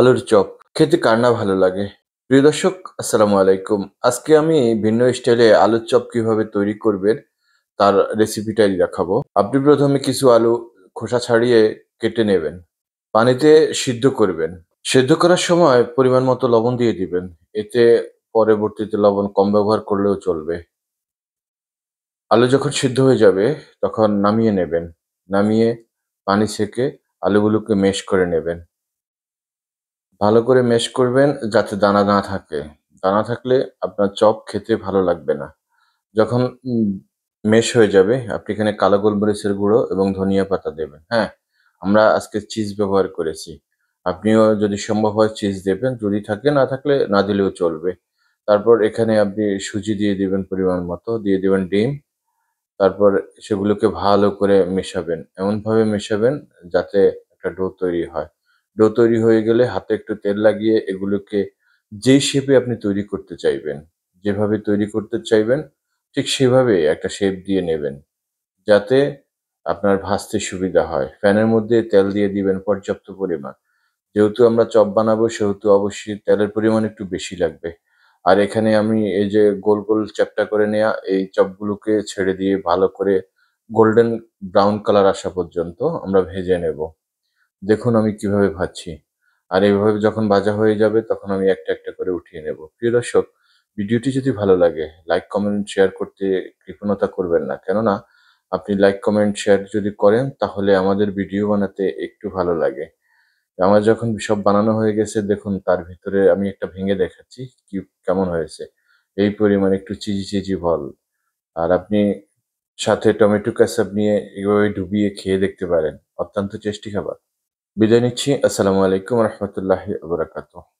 আলুর চপ খেতে কার না ভালো লাগে প্রিয় দর্শক আসসালামু আলাইকুম আজকে আমি ভিন্ন স্টাইলে আলুর চপ কিভাবে তৈরি করবেন তার রেসিপিটাই দেখাবো আপনি প্রথমে কিছু আলু খোসা ছাড়িয়ে কেটে নেবেন পানিতে সিদ্ধ করবেন সিদ্ধ করার সময় পরিমাণ মতো লবণ দিয়ে দিবেন এতে পরবর্তীতে লবণ কম ব্যবহার করলেও চলবে আলু যখন সিদ্ধ হয়ে যাবে তখন নামিয়ে নেবেন নামিয়ে পানি সেকে আলুগুলোকে মেশ করে নেবেন ভালো করে মেশ করবেন যাতে দানা না থাকে দানা থাকলে আপনার চপ খেতে ভালো লাগবে না যখন মেশ হয়ে যাবে আপনি এখানে কালো গোলমরিচের গুঁড়ো এবং ধনিয়া পাতা দেবেন হ্যাঁ আমরা আজকে চিজ ব্যবহার করেছি আপনিও যদি সম্ভব হয় চিজ দেবেন যদি থাকে না থাকলে না দিলেও চলবে তারপর এখানে আপনি সুজি দিয়ে দেবেন পরিমাণ মতো দিয়ে দেবেন ডিম তারপর সেগুলোকে ভালো করে মেশাবেন এমনভাবে মেশাবেন যাতে একটা ডো তৈরি হয় ডো তৈরি হয়ে গেলে হাতে একটু তেল লাগিয়ে এগুলোকে যেই শেপে আপনি তৈরি করতে চাইবেন যেভাবে তৈরি করতে চাইবেন ঠিক সেভাবে একটা শেপ দিয়ে নেবেন যাতে আপনার ভাজতে সুবিধা হয় ফ্যানের মধ্যে তেল দিয়ে দিবেন পর্যাপ্ত পরিমাণ যেহেতু আমরা চপ বানাবো সেহেতু অবশ্যই তেলের পরিমাণ একটু বেশি লাগবে আর এখানে আমি এই যে গোল গোল চ্যাপটা করে নেয়া এই চপগুলোকে ছেড়ে দিয়ে ভালো করে গোল্ডেন ব্রাউন কালার আসা পর্যন্ত আমরা ভেজে নেবো দেখুন আমি কিভাবে ভাজছি আর এইভাবে যখন বাজা হয়ে যাবে তখন আমি একটা একটা করে উঠিয়ে নেব প্রিয় দর্শক ভিডিওটি যদি ভালো লাগে লাইক কমেন্ট শেয়ার করতে কৃপণতা করবেন না কেননা আপনি লাইক কমেন্ট শেয়ার যদি করেন তাহলে আমাদের ভিডিও বানাতে একটু ভালো লাগে আমার যখন সব বানানো হয়ে গেছে দেখুন তার ভিতরে আমি একটা ভেঙে দেখাচ্ছি কি কেমন হয়েছে এই পরিমাণে একটু চিজি চিজি ফল আর আপনি সাথে টমেটো ক্যাসাপ নিয়ে এভাবে ডুবিয়ে খেয়ে দেখতে পারেন অত্যন্ত টেস্টি খাবার بدنيتشي السلام عليكم ورحمة الله وبركاته